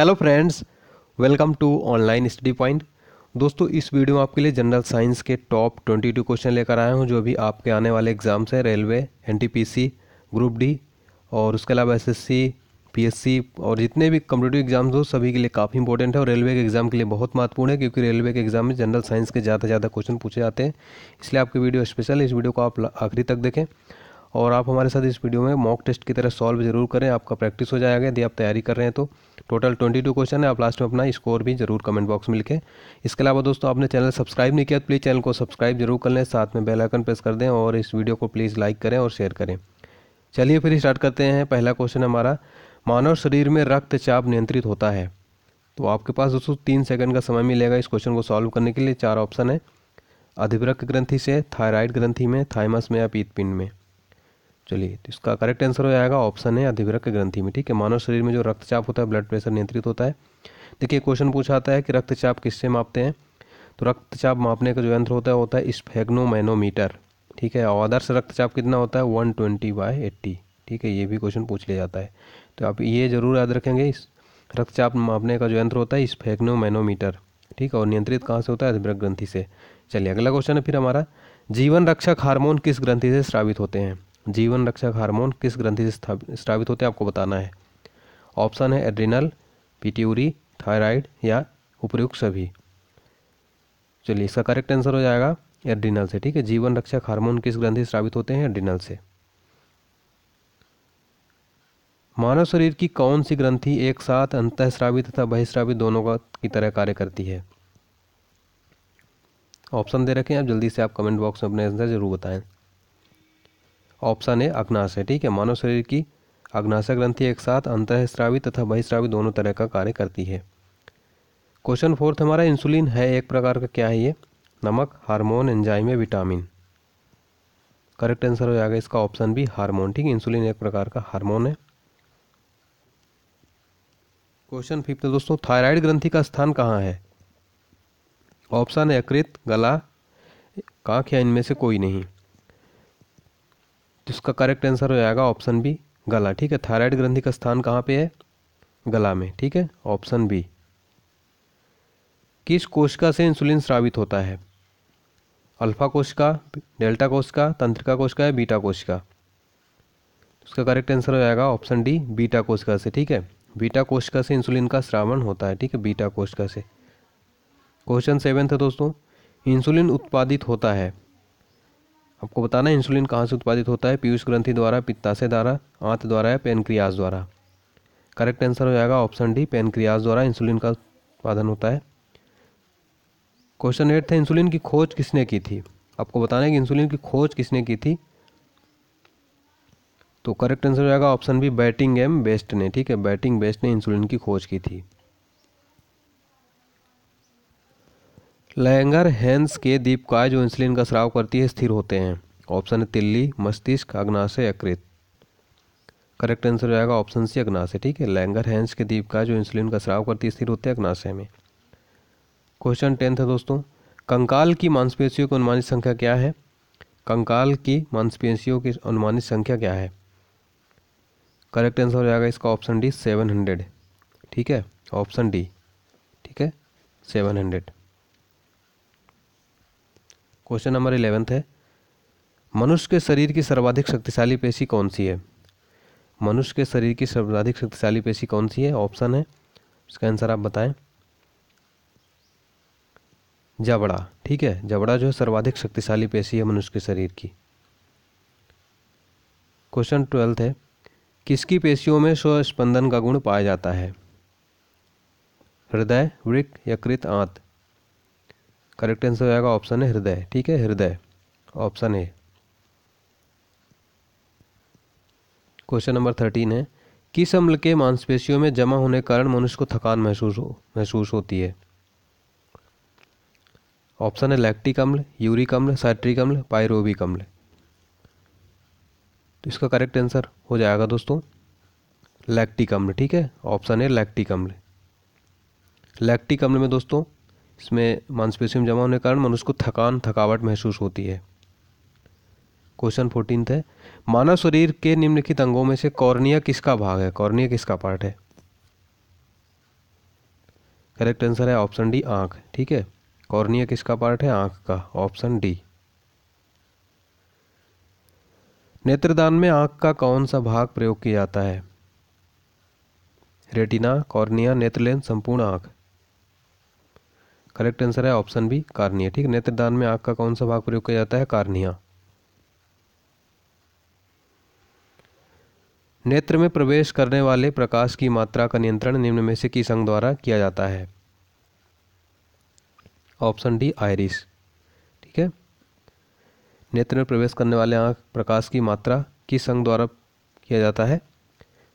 hello friends welcome to online study point दोस्तों इस video में आपके लिए जनरल साइंस के टॉप 22 क्वेश्चन लेकर आया हूँ जो भी आपके आने वाले एग्जाम्स हैं रेलवे एन ग्रुप डी और उसके अलावा एसएससी पीएससी और जितने भी कम्पिटेटिव एग्जाम्स हो सभी के लिए काफ़ी इंपॉर्टेंट है और रेलवे के एग्जाम के लिए बहुत महत्वपूर्ण है क्योंकि रेलवे के एग्जाम में जनरल साइंस के ज़्यादा से ज़्यादा क्वेश्चन पूछे जाते हैं इसलिए आपकी वीडियो स्पेशल इस वीडियो को आप आखिरी तक देखें और आप हमारे साथ इस वीडियो में मॉक टेस्ट की तरह सॉल्व जरूर करें आपका प्रैक्टिस हो जाएगा यदि आप तैयारी कर रहे हैं तो टोटल ट्वेंटी टू क्वेश्चन है आप लास्ट में अपना स्कोर भी जरूर कमेंट बॉक्स में लिखें इसके अलावा दोस्तों आपने चैनल सब्सक्राइब नहीं किया तो प्लीज़ चैनल को सब्सक्राइब जरूर कर लें साथ में बेल आइकन प्रेस कर दें और इस वीडियो को प्लीज़ लाइक करें और शेयर करें चलिए फिर स्टार्ट करते हैं पहला क्वेश्चन हमारा मानव शरीर में रक्तचाप नियंत्रित होता है तो आपके पास दोस्तों तीन सेकंड का समय मिलेगा इस क्वेश्चन को सॉल्व करने के लिए चार ऑप्शन है अधिवृक्क ग्रंथि से थायराइड ग्रंथि में थाइमस में या पीतपिंड में चलिए तो इसका करेक्ट आंसर हो जाएगा ऑप्शन है अधिवृक्क ग्रंथि में ठीक है मानव शरीर में जो रक्तचाप होता है ब्लड प्रेशर नियंत्रित होता है देखिए क्वेश्चन पूछा आता है कि रक्तचाप किससे मापते हैं तो रक्तचाप मापने का जो यंत्र होता है होता है स्फेग्नोमैनोमीटर ठीक है और आदर्श रक्तचाप कितना होता है वन ट्वेंटी बाय एट्टी ठीक है ये भी क्वेश्चन पूछ लिया जाता है तो आप ये जरूर याद रखेंगे इस रक्तचाप मापने का जो यंत्र होता है स्फेग्नोमैनोमीटर ठीक है और नियंत्रित कहाँ से होता है अधिवृक्क ग्रंथि से चलिए अगला क्वेश्चन है फिर हमारा जीवन रक्षक हार्मोन किस ग्रंथि से स्रावित होते हैं जीवन रक्षक हार्मोन किस ग्रंथि से स्थापित होते हैं आपको बताना है ऑप्शन है एड्रिनल पिट्यूरी थायराइड या उपयुक्त सभी चलिए इसका करेक्ट आंसर हो जाएगा एड्रिनल से ठीक है जीवन रक्षक हार्मोन किस ग्रंथि स्थापित होते हैं एड्रिनल से मानव शरीर की कौन सी ग्रंथि एक साथ अंतःस्रावित तथा बहिस्रावित दोनों का की तरह कार्य करती है ऑप्शन दे रखें आप जल्दी से आप कमेंट बॉक्स में अपने आंसर जरूर बताएं ऑप्शन है अग्नाशय ठीक है मानव शरीर की अग्नाशय ग्रंथि एक साथ अंतःस्रावी तथा बहिस्रावी दोनों तरह का कार्य करती है क्वेश्चन फोर्थ हमारा इंसुलिन है एक प्रकार का क्या है ये नमक hormone enzyme vitamin correct answer हो जाएगा इसका ऑप्शन भी हार्मोन ठीक है इंसुलिन एक प्रकार का हार्मोन है क्वेश्चन फिफ्थ दोस्तों थायराइड ग्रंथि का स्थान कहाँ है ऑप्शन है अकृत गला कांख या इनमें से कोई नहीं जिसका करेक्ट आंसर हो जाएगा ऑप्शन बी गला ठीक है थायराइड ग्रंथि का स्थान कहाँ पे है गला में ठीक है ऑप्शन बी किस कोशिका से इंसुलिन स्रावित होता है अल्फा कोशिका डेल्टा कोशिका तंत्रिका कोशिका या बीटा कोशिका उसका करेक्ट आंसर हो जाएगा ऑप्शन डी बीटा कोशिका से ठीक है बीटा कोशिका से इंसुलिन का श्रावण होता है ठीक है बीटा कोशिका से क्वेश्चन सेवेंथ है दोस्तों इंसुलिन उत्पादित होता है आपको बताना है इंसुलिन कहाँ से उत्पादित होता है पीयूष ग्रंथि द्वारा पित्ताशय द्वारा आंत द्वारा या पेनक्रियाज द्वारा करेक्ट आंसर हो जाएगा ऑप्शन डी पेनक्रियाज द्वारा इंसुलिन का उत्पादन होता है क्वेश्चन एट था इंसुलिन की खोज किसने की थी आपको बताना है कि इंसुलिन की खोज किसने की थी तो करेक्ट आंसर हो जाएगा option B Banting and Best ने ठीक है बैटिंग बेस्ट ने इंसुलिन की खोज की थी हैंस के दीपकाय जो इंसुलिन का स्राव करती है स्थिर होते हैं ऑप्शन है तिल्ली मस्तिष्क अग्नाशय यकृत करेक्ट आंसर हो जाएगा ऑप्शन सी अग्नाशय ठीक है हैंस के दीपकाय जो इंसुलिन का स्राव करती है स्थिर होते हैं अग्नाशय में क्वेश्चन टेंथ है दोस्तों कंकाल की मांसपेशियों की अनुमानित संख्या क्या है कंकाल की मांसपेशियों की अनुमानित संख्या क्या है करेक्ट आंसर हो जाएगा इसका ऑप्शन डी सेवन हंड्रेड ठीक है ऑप्शन डी ठीक है seven hundred question number eleventh है मनुष्य के शरीर की सर्वाधिक शक्तिशाली पेशी कौन सी है मनुष्य के शरीर की सर्वाधिक शक्तिशाली पेशी कौन सी है ऑप्शन है इसका आंसर आप बताएं जबड़ा ठीक है जबड़ा जो है सर्वाधिक शक्तिशाली पेशी है मनुष्य के शरीर की क्वेश्चन ट्वेल्थ है किसकी पेशियों में स्वस्पंदन का गुण पाया जाता है हृदय वृक्ष यकृत आंत करेक्ट आंसर हो जाएगा ऑप्शन है हृदय ठीक है हृदय option A question number thirteen है किस अम्ल के मांसपेशियों में जमा होने के कारण मनुष्य को थकान महसूस हो महसूस होती है ऑप्शन है लैक्टिक अम्ल यूरिक अम्ल साइट्रिक अम्ल पायरोबिक अम्ल तो इसका करेक्ट आंसर हो जाएगा दोस्तों लैक्टिक अम्ल ठीक है ऑप्शन है लैक्टिक अम्ल लैक्टिक अम्ल में दोस्तों इसमें मांसपेशियों में जमा होने के कारण मनुष्य को थकान थकावट महसूस होती है क्वेश्चन फोर्टीन है मानव शरीर के निम्नलिखित अंगों में से कॉर्निया किसका भाग है कॉर्निया किसका पार्ट है करेक्ट आंसर है ऑप्शन डी आंख ठीक है कॉर्निया किसका पार्ट है आंख का ऑप्शन डी नेत्रदान में आंख का कौन सा भाग प्रयोग किया जाता है रेटिना कॉर्निया नेत्रलेन संपूर्ण आंख करेक्ट आंसर है ऑप्शन बी कार्निया ठीक नेत्रदान में आँख का कौन सा भाग प्रयोग किया जाता है कार्निया नेत्र में प्रवेश करने वाले प्रकाश की मात्रा का नियंत्रण निम्न में से किस अंग द्वारा किया जाता है ऑप्शन डी आयरिस ठीक है नेत्र में प्रवेश करने वाले आंख प्रकाश की मात्रा किस अंग द्वारा किया जाता है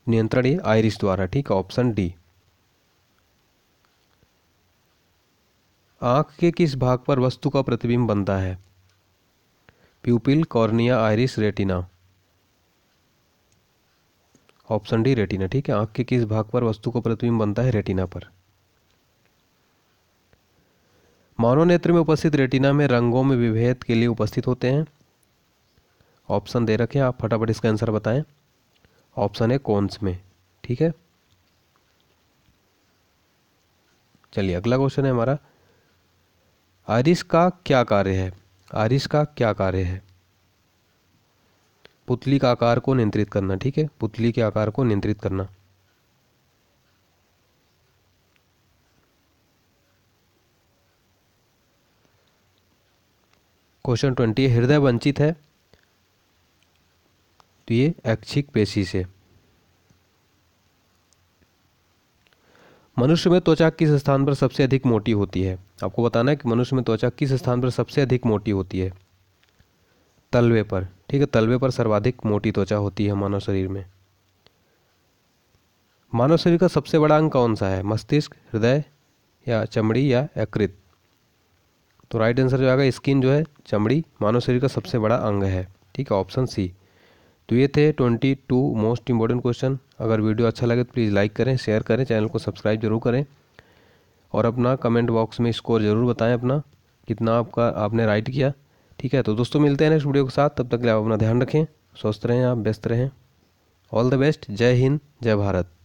नियंत्रण ये आयरिस द्वारा ठीक है ऑप्शन डी आंख के किस भाग पर वस्तु का प्रतिबिंब बनता है pupil cornea iris retina option D retina ठीक है आंख के किस भाग पर वस्तु का प्रतिबिंब बनता है रेटिना पर मानव नेत्र में उपस्थित रेटिना में रंगों में विभेद के लिए उपस्थित होते हैं ऑप्शन दे रखे आप फटाफट इसका आंसर बताएं ऑप्शन है कौनस में ठीक है चलिए अगला क्वेश्चन है हमारा आरिस का क्या कार्य है आरिस का क्या कार्य है पुतली का आकार को नियंत्रित करना ठीक है पुतली के आकार को नियंत्रित करना क्वेश्चन ट्वेंटी हृदय वंचित है तो ये ऐच्छिक पेशी से मनुष्य में त्वचा किस स्थान पर सबसे अधिक मोटी होती है आपको बताना है कि मनुष्य में त्वचा किस स्थान पर सबसे अधिक मोटी होती है तलवे पर ठीक है तलवे पर सर्वाधिक मोटी त्वचा होती है मानव शरीर में मानव शरीर का सबसे बड़ा अंग कौन सा है मस्तिष्क हृदय या चमड़ी या यकृत तो राइट आंसर जो आएगा स्किन जो है चमड़ी मानव शरीर का सबसे बड़ा अंग है ठीक है ऑप्शन सी तो ये थे twenty two most important question अगर वीडियो अच्छा लगे तो प्लीज़ लाइक करें शेयर करें चैनल को सब्सक्राइब जरूर करें और अपना कमेंट बॉक्स में स्कोर ज़रूर बताएं अपना कितना आपका आपने राइट किया ठीक है तो दोस्तों मिलते हैं नेक्स्ट वीडियो के साथ तब तक के लिए आप अपना ध्यान रखें स्वस्थ रहें आप व्यस्त रहें ऑल द बेस्ट जय हिंद जय भारत